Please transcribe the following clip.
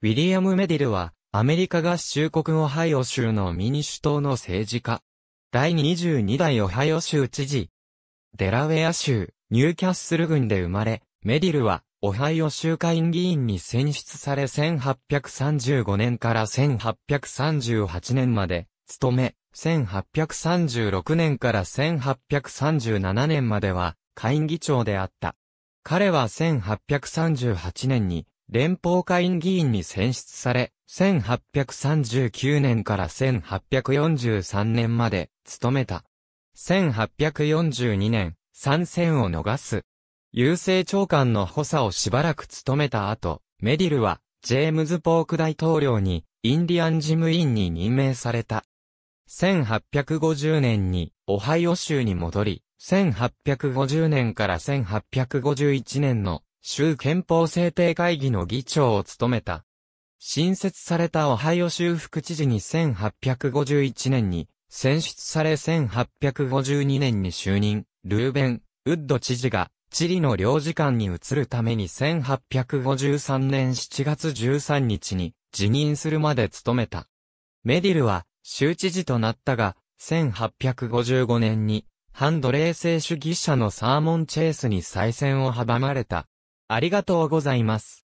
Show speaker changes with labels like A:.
A: ウィリアム・
B: メディルは、アメリカ合衆国オハイオ州の民主党の政治家。第22代オハイオ州知事。デラウェア州、ニューキャッスル郡で生まれ、メディルは、オハイオ州会議員に選出され1835年から1838年まで、務め、1836年から1837年までは、会議長であった。彼は1838年に、連邦下院議員に選出され、1839年から1843年まで務めた。1842年、参戦を逃す。郵政長官の補佐をしばらく務めた後、メディルは、ジェームズ・ポーク大統領に、インディアン事務員に任命された。1850年に、オハイオ州に戻り、1850年から1851年の州憲法制定会議の議長を務めた。新設されたオハイオ州副知事に1851年に、選出され1852年に就任、ルーベン・ウッド知事が、チリの領事館に移るために1853年7月13日に辞任するまで務めた。メディルは州知事となったが、1855年に反奴隷制主義者のサーモン・チェイスに再選を阻まれた。ありがとうございます。